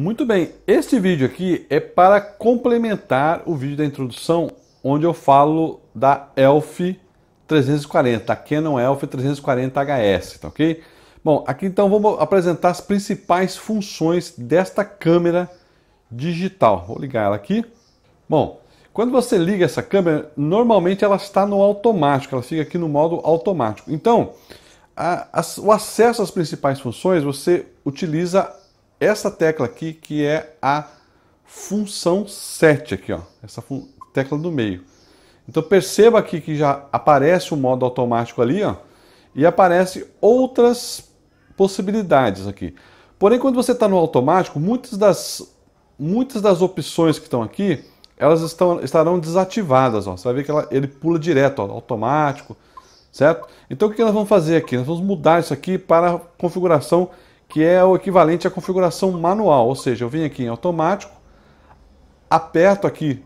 Muito bem, este vídeo aqui é para complementar o vídeo da introdução, onde eu falo da ELF 340, a Canon ELF 340HS, tá ok? Bom, aqui então vamos apresentar as principais funções desta câmera digital. Vou ligar ela aqui. Bom, quando você liga essa câmera, normalmente ela está no automático, ela fica aqui no modo automático. Então, a, a, o acesso às principais funções você utiliza essa tecla aqui, que é a função 7 aqui, ó, essa tecla do meio. Então perceba aqui que já aparece o modo automático ali, ó, e aparece outras possibilidades aqui. Porém, quando você está no automático, muitas das, muitas das opções que estão aqui, elas estão, estarão desativadas. Ó. Você vai ver que ela, ele pula direto, ó, automático, certo? Então o que nós vamos fazer aqui? Nós vamos mudar isso aqui para configuração que é o equivalente à configuração manual, ou seja, eu venho aqui em automático, aperto aqui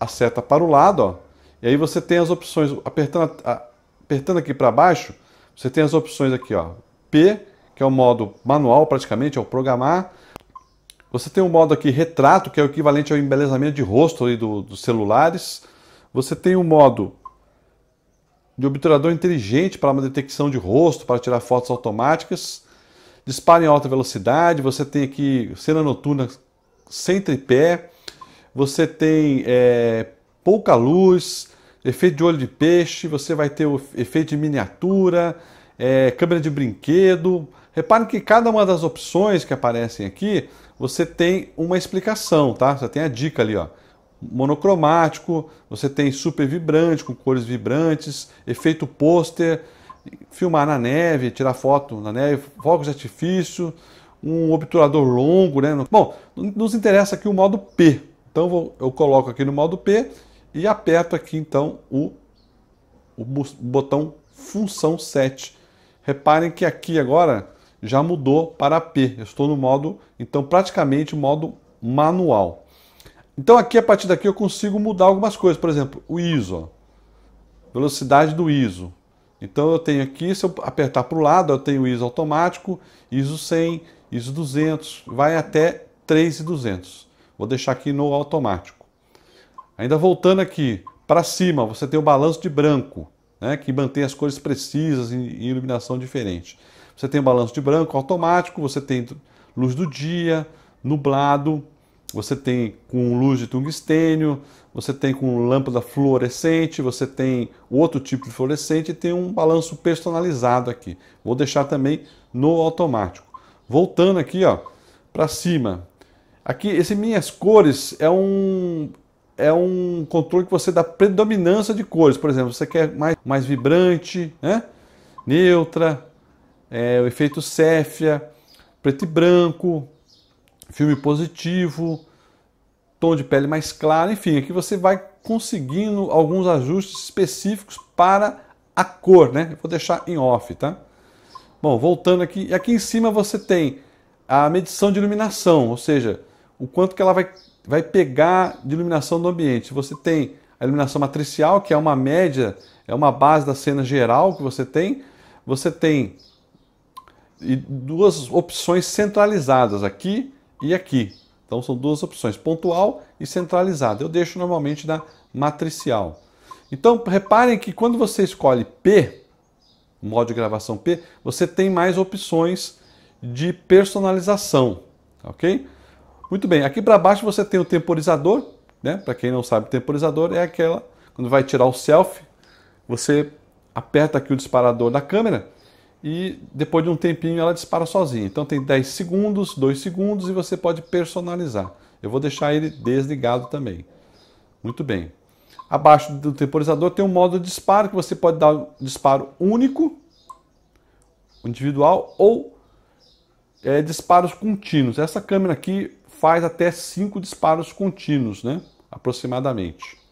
a seta para o lado, ó, e aí você tem as opções, apertando, apertando aqui para baixo, você tem as opções aqui, ó, P, que é o modo manual praticamente, é o programar. Você tem o um modo aqui retrato, que é o equivalente ao embelezamento de rosto aí do, dos celulares. Você tem o um modo de obturador inteligente para uma detecção de rosto, para tirar fotos automáticas dispare em alta velocidade, você tem aqui cena noturna sem tripé, você tem é, pouca luz, efeito de olho de peixe, você vai ter o efeito de miniatura, é, câmera de brinquedo. Repare que cada uma das opções que aparecem aqui, você tem uma explicação, tá? Você tem a dica ali, ó. Monocromático, você tem super vibrante, com cores vibrantes, efeito pôster, filmar na neve, tirar foto na neve, fogos de artifício, um obturador longo, né? Bom, nos interessa aqui o modo P. Então vou, eu coloco aqui no modo P e aperto aqui então o, o botão função 7. Reparem que aqui agora já mudou para P. Eu estou no modo, então praticamente modo manual. Então aqui a partir daqui eu consigo mudar algumas coisas, por exemplo, o ISO, velocidade do ISO, então eu tenho aqui, se eu apertar para o lado, eu tenho ISO automático, ISO 100, ISO 200, vai até 3200. Vou deixar aqui no automático. Ainda voltando aqui para cima, você tem o balanço de branco, né, que mantém as cores precisas e iluminação diferente. Você tem o balanço de branco automático, você tem luz do dia, nublado, você tem com luz de tungstênio, você tem com lâmpada fluorescente, você tem outro tipo de fluorescente e tem um balanço personalizado aqui. Vou deixar também no automático. Voltando aqui, ó, para cima. Aqui, esse minhas cores é um é um controle que você dá predominância de cores. Por exemplo, você quer mais, mais vibrante, né? neutra, é, o efeito sépia, preto e branco, filme positivo, tom de pele mais claro, enfim, aqui você vai conseguindo alguns ajustes específicos para a cor, né? Eu vou deixar em off, tá? Bom, voltando aqui, aqui em cima você tem a medição de iluminação, ou seja, o quanto que ela vai, vai pegar de iluminação do ambiente. Você tem a iluminação matricial, que é uma média, é uma base da cena geral que você tem. Você tem duas opções centralizadas aqui e aqui. Então são duas opções, pontual e centralizada. Eu deixo normalmente na matricial. Então reparem que quando você escolhe P, modo de gravação P, você tem mais opções de personalização, ok? Muito bem, aqui para baixo você tem o temporizador, né? Para quem não sabe, temporizador é aquela quando vai tirar o selfie, você aperta aqui o disparador da câmera e depois de um tempinho ela dispara sozinha. Então tem 10 segundos, 2 segundos e você pode personalizar. Eu vou deixar ele desligado também. Muito bem. Abaixo do temporizador tem um modo de disparo que você pode dar um disparo único, individual ou é, disparos contínuos. Essa câmera aqui faz até 5 disparos contínuos, né? aproximadamente.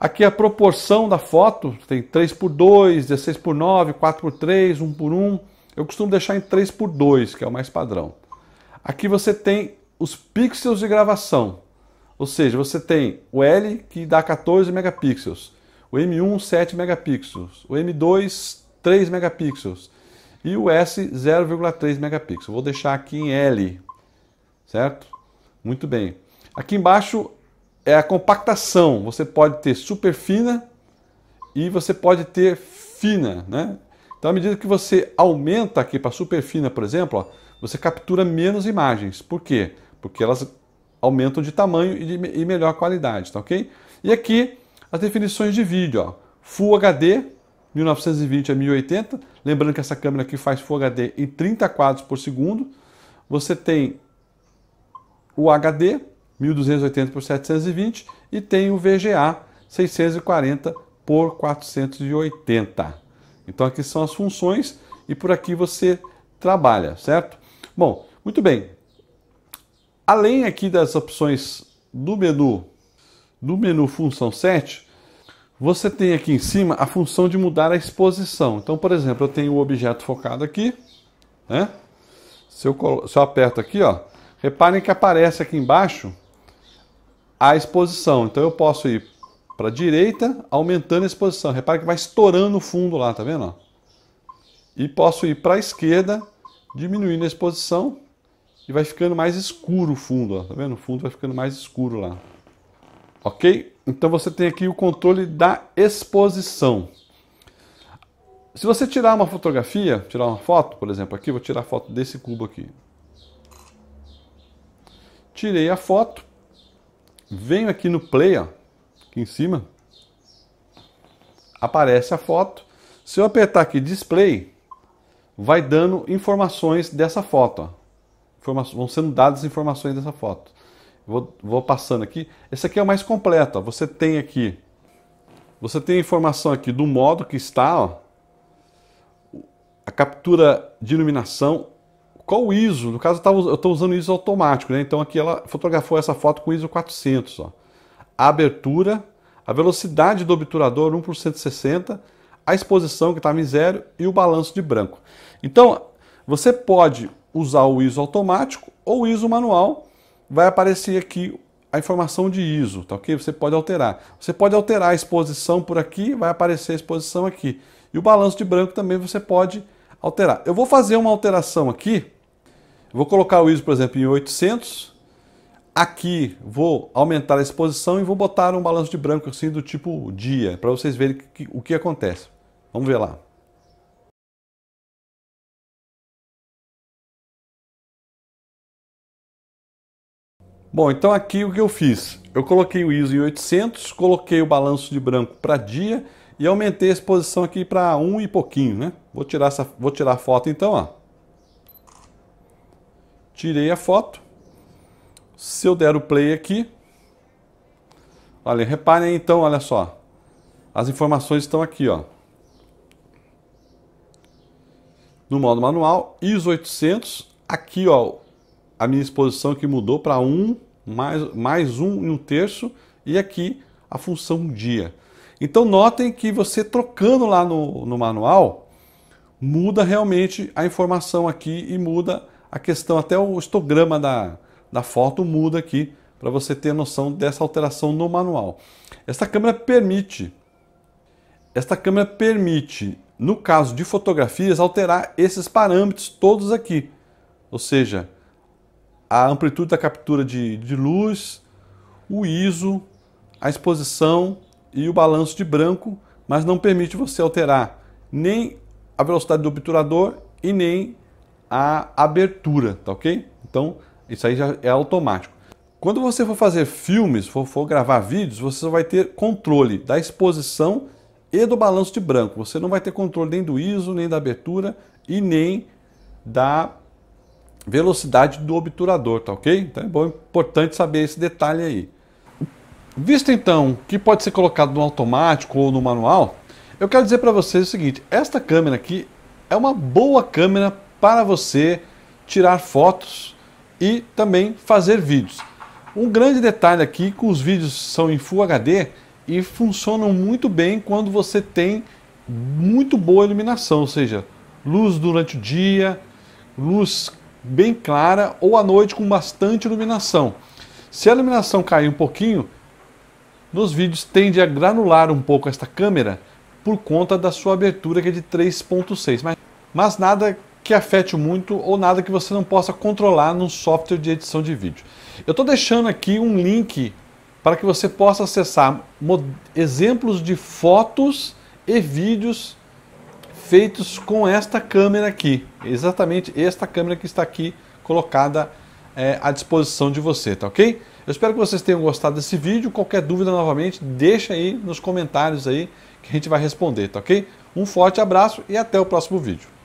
Aqui a proporção da foto tem 3 por 2, 16 por 9, 4 por 3, 1 por 1. Eu costumo deixar em 3 por 2, que é o mais padrão. Aqui você tem os pixels de gravação. Ou seja, você tem o L que dá 14 megapixels, o M1 7 megapixels, o M2 3 megapixels e o S 0,3 megapixels. Vou deixar aqui em L, certo? Muito bem. Aqui embaixo é a compactação. Você pode ter super fina e você pode ter fina, né? Então, à medida que você aumenta aqui para super fina, por exemplo, ó, você captura menos imagens. Por quê? Porque elas aumentam de tamanho e, de, e melhor qualidade, tá ok? E aqui as definições de vídeo, ó, Full HD 1920 a 1080, lembrando que essa câmera aqui faz Full HD em 30 quadros por segundo. Você tem o HD, 1.280 por 720 e tem o VGA 640 por 480. Então aqui são as funções e por aqui você trabalha, certo? Bom, muito bem. Além aqui das opções do menu do menu função 7, você tem aqui em cima a função de mudar a exposição. Então, por exemplo, eu tenho o objeto focado aqui, né? Se eu, se eu aperto aqui, ó, reparem que aparece aqui embaixo a exposição. Então eu posso ir para a direita, aumentando a exposição. Repara que vai estourando o fundo lá, tá vendo? E posso ir para a esquerda, diminuindo a exposição e vai ficando mais escuro o fundo, ó. tá vendo? O fundo vai ficando mais escuro lá. Ok? Então você tem aqui o controle da exposição. Se você tirar uma fotografia, tirar uma foto, por exemplo, aqui, vou tirar a foto desse cubo aqui. Tirei a foto, venho aqui no play, ó, aqui em cima, aparece a foto. Se eu apertar aqui display, vai dando informações dessa foto. Ó. Informa vão sendo dadas informações dessa foto. Vou, vou, passando aqui. Esse aqui é o mais completo. Ó. Você tem aqui, você tem informação aqui do modo que está, ó, a captura de iluminação, qual o ISO? No caso, eu estou usando ISO automático, né? Então aqui ela fotografou essa foto com ISO 400. Ó. A abertura, a velocidade do obturador 1 por 160, a exposição que estava em zero e o balanço de branco. Então, você pode usar o ISO automático ou o ISO manual. Vai aparecer aqui a informação de ISO, tá ok? Você pode alterar. Você pode alterar a exposição por aqui, vai aparecer a exposição aqui. E o balanço de branco também você pode alterar. Eu vou fazer uma alteração aqui, Vou colocar o ISO, por exemplo, em 800. Aqui vou aumentar a exposição e vou botar um balanço de branco assim do tipo dia, para vocês verem que, o que acontece. Vamos ver lá. Bom, então aqui o que eu fiz? Eu coloquei o ISO em 800, coloquei o balanço de branco para dia e aumentei a exposição aqui para 1 um e pouquinho, né? Vou tirar, essa, vou tirar a foto então, ó. Tirei a foto. Se eu der o play aqui, olha, reparem então, olha só. As informações estão aqui, ó. No modo manual, ISO 800, aqui, ó, a minha exposição que mudou para 1, um, mais, mais um e um terço, e aqui a função dia. Então notem que você trocando lá no, no manual, muda realmente a informação aqui e muda a questão, até o histograma da, da foto muda aqui, para você ter noção dessa alteração no manual. Esta câmera permite, esta câmera permite, no caso de fotografias, alterar esses parâmetros todos aqui. Ou seja, a amplitude da captura de, de luz, o ISO, a exposição e o balanço de branco, mas não permite você alterar nem a velocidade do obturador e nem a abertura, tá ok? Então, isso aí já é automático. Quando você for fazer filmes, for, for gravar vídeos, você vai ter controle da exposição e do balanço de branco. Você não vai ter controle nem do ISO, nem da abertura e nem da velocidade do obturador, tá ok? Então é bom, importante saber esse detalhe aí. Visto então que pode ser colocado no automático ou no manual, eu quero dizer para vocês o seguinte: esta câmera aqui é uma boa câmera para você tirar fotos e também fazer vídeos. Um grande detalhe aqui que os vídeos são em Full HD e funcionam muito bem quando você tem muito boa iluminação, ou seja, luz durante o dia, luz bem clara ou à noite com bastante iluminação. Se a iluminação cair um pouquinho, nos vídeos tende a granular um pouco esta câmera por conta da sua abertura que é de 3.6, mas, mas nada que afete muito ou nada que você não possa controlar num software de edição de vídeo. Eu estou deixando aqui um link para que você possa acessar exemplos de fotos e vídeos feitos com esta câmera aqui. Exatamente esta câmera que está aqui colocada é, à disposição de você, tá ok? Eu espero que vocês tenham gostado desse vídeo. Qualquer dúvida, novamente, deixa aí nos comentários aí que a gente vai responder, tá ok? Um forte abraço e até o próximo vídeo.